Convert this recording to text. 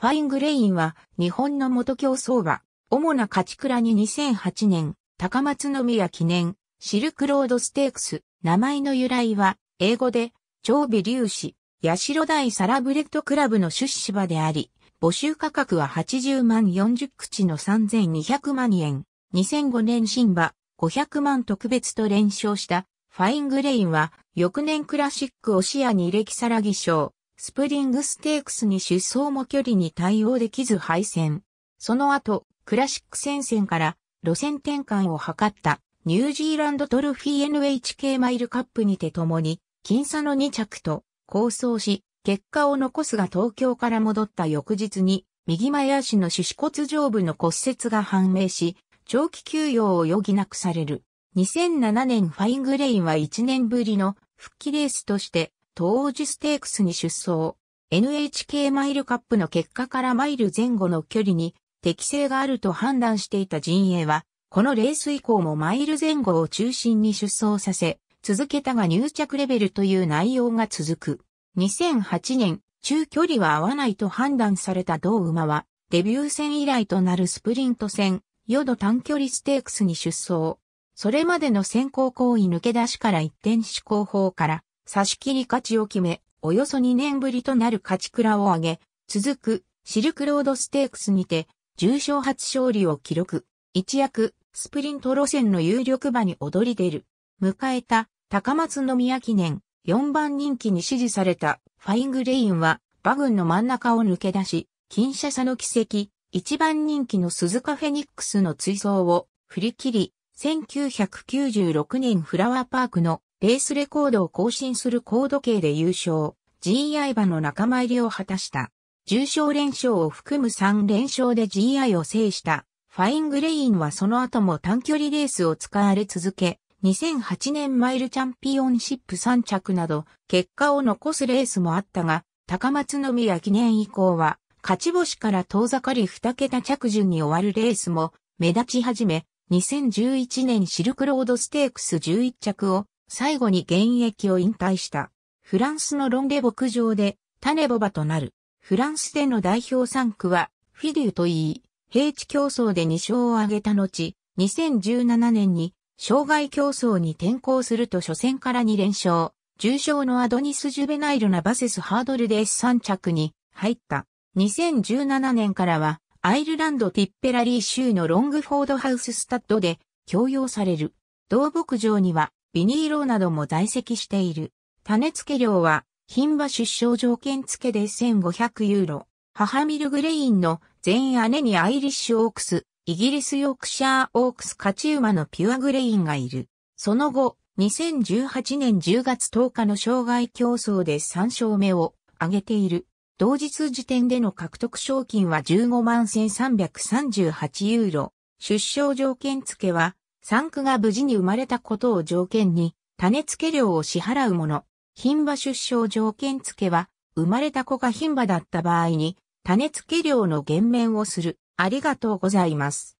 ファイングレインは日本の元競争馬、主な勝ち倉に2008年、高松宮記念、シルクロードステークス、名前の由来は、英語で、長尾粒子、八代大サラブレッドクラブの出資馬であり、募集価格は80万40口の3200万円。2005年新馬、500万特別と連勝した、ファイングレインは、翌年クラシックを視野に歴サラギ賞、スプリングステークスに出走も距離に対応できず敗戦。その後、クラシック戦線から路線転換を図ったニュージーランドトルフィー NHK マイルカップにて共に、僅差の2着と構想し、結果を残すが東京から戻った翌日に、右前足の手指骨上部の骨折が判明し、長期休養を余儀なくされる。2007年ファイングレインは1年ぶりの復帰レースとして当時ステークスに出走。NHK マイルカップの結果からマイル前後の距離に適性があると判断していた陣営は、このレース以降もマイル前後を中心に出走させ、続けたが入着レベルという内容が続く。2008年、中距離は合わないと判断された同馬は、デビュー戦以来となるスプリント戦、ヨド短距離ステークスに出走。それまでの先行行為抜け出しから一点思考法から、差し切り勝ちを決め、およそ2年ぶりとなる勝ち倉を挙げ、続くシルクロードステークスにて、重賞初勝利を記録。一躍、スプリント路線の有力馬に躍り出る。迎えた、高松宮記念、4番人気に支持された、ファイングレインは、馬群の真ん中を抜け出し、金車差の奇跡、1番人気の鈴鹿フェニックスの追走を振り切り、1996年フラワーパークのレースレコードを更新する高度計で優勝、GI 馬の仲間入りを果たした。重賞連勝を含む3連勝で GI を制した。ファイングレインはその後も短距離レースを使われ続け、2008年マイルチャンピオンシップ3着など、結果を残すレースもあったが、高松宮記念以降は、勝ち星から遠ざかり2桁着順に終わるレースも目立ち始め、2011年シルクロードステークス11着を最後に現役を引退した。フランスのロンデ牧場で、タネボバとなる。フランスでの代表3区は、フィデューといい、平地競争で2勝を挙げた後、2017年に、障害競争に転向すると初戦から2連勝、重賞のアドニス・ジュベナイルなバセスハードルで3着に入った。2017年からは、アイルランドティッペラリー州のロングフォードハウススタッドで、供用される。同牧場には、ビニーローなども在籍している。種付け料は、品馬出生条件付けで1500ユーロ。母ミルグレインの員、姉にアイリッシュオークス、イギリスヨークシャーオークス勝ち馬のピュアグレインがいる。その後、2018年10月10日の障害競争で3勝目を挙げている。同日時点での獲得賞金は15万1338ユーロ。出生条件付けは産区が無事に生まれたことを条件に、種付け料を支払うもの。牝馬出生条件付けは、生まれた子が牝馬だった場合に、種付け料の減免をする。ありがとうございます。